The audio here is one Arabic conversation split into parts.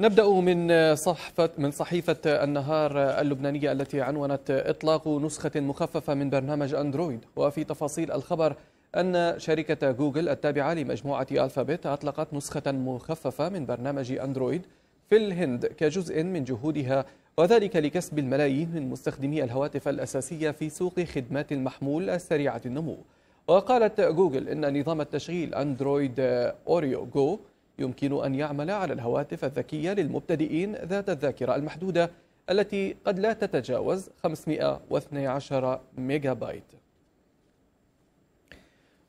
نبدأ من صحفة من صحيفة النهار اللبنانية التي عنونت إطلاق نسخة مخففة من برنامج أندرويد وفي تفاصيل الخبر أن شركة جوجل التابعة لمجموعة ألفابت أطلقت نسخة مخففة من برنامج أندرويد في الهند كجزء من جهودها وذلك لكسب الملايين من مستخدمي الهواتف الأساسية في سوق خدمات المحمول السريعة النمو وقالت جوجل إن نظام التشغيل أندرويد أوريو جو يمكن أن يعمل على الهواتف الذكية للمبتدئين ذات الذاكرة المحدودة التي قد لا تتجاوز 512 ميجا بايت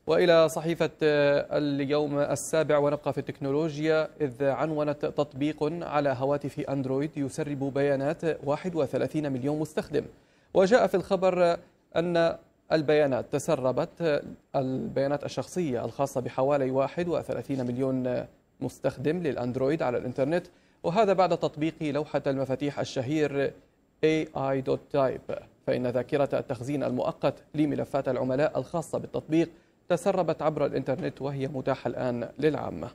وإلى صحيفة آه، اليوم السابع ونبقى في التكنولوجيا إذ عنونت تطبيق على هواتف أندرويد يسرب بيانات 31 مليون مستخدم وجاء في الخبر أن البيانات تسربت آه، البيانات الشخصية الخاصة بحوالي 31 مليون مستخدم آه، مستخدم للأندرويد على الإنترنت وهذا بعد تطبيق لوحة المفاتيح الشهير AI.type فإن ذاكرة التخزين المؤقت لملفات العملاء الخاصة بالتطبيق تسربت عبر الإنترنت وهي متاحة الآن للعامة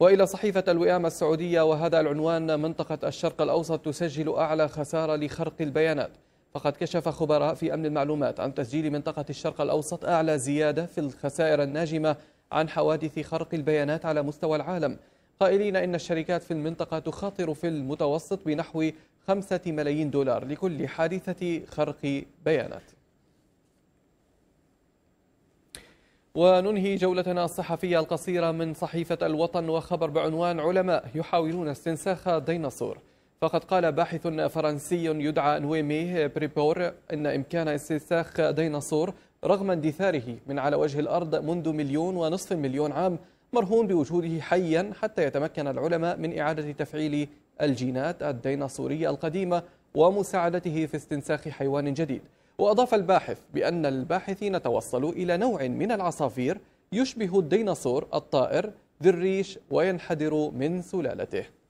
وإلى صحيفة الوئام السعودية وهذا العنوان منطقة الشرق الأوسط تسجل أعلى خسارة لخرق البيانات فقد كشف خبراء في أمن المعلومات عن تسجيل منطقة الشرق الأوسط أعلى زيادة في الخسائر الناجمة عن حوادث خرق البيانات على مستوى العالم قائلين إن الشركات في المنطقة تخاطر في المتوسط بنحو خمسة ملايين دولار لكل حادثة خرق بيانات وننهي جولتنا الصحفية القصيرة من صحيفة الوطن وخبر بعنوان علماء يحاولون استنساخ ديناصور فقد قال باحث فرنسي يدعى نويمي بريبور أن إمكان استنساخ ديناصور رغم اندثاره من على وجه الأرض منذ مليون ونصف مليون عام مرهون بوجوده حيا حتى يتمكن العلماء من إعادة تفعيل الجينات الديناصورية القديمة ومساعدته في استنساخ حيوان جديد وأضاف الباحث بأن الباحثين توصلوا إلى نوع من العصافير يشبه الديناصور الطائر ذي الريش وينحدر من سلالته